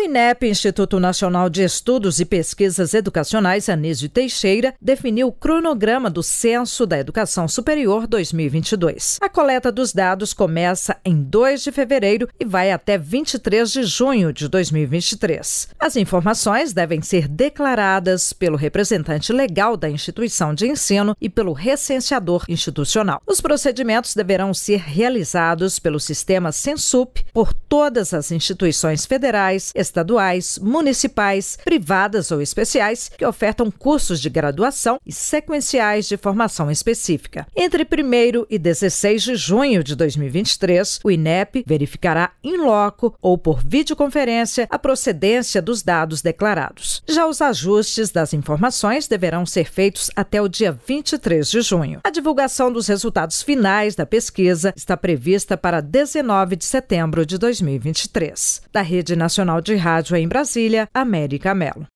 O INEP, Instituto Nacional de Estudos e Pesquisas Educacionais, Anísio Teixeira, definiu o cronograma do Censo da Educação Superior 2022. A coleta dos dados começa em 2 de fevereiro e vai até 23 de junho de 2023. As informações devem ser declaradas pelo representante legal da instituição de ensino e pelo recenseador institucional. Os procedimentos deverão ser realizados pelo sistema Censup por todas as instituições federais, estaduais, municipais, privadas ou especiais que ofertam cursos de graduação e sequenciais de formação específica. Entre 1 e 16 de junho de 2023, o INEP verificará em loco ou por videoconferência a procedência dos dados declarados. Já os ajustes das informações deverão ser feitos até o dia 23 de junho. A divulgação dos resultados finais da pesquisa está prevista para 19 de setembro de 2023. Da Rede Nacional de Rádio em Brasília, América Melo.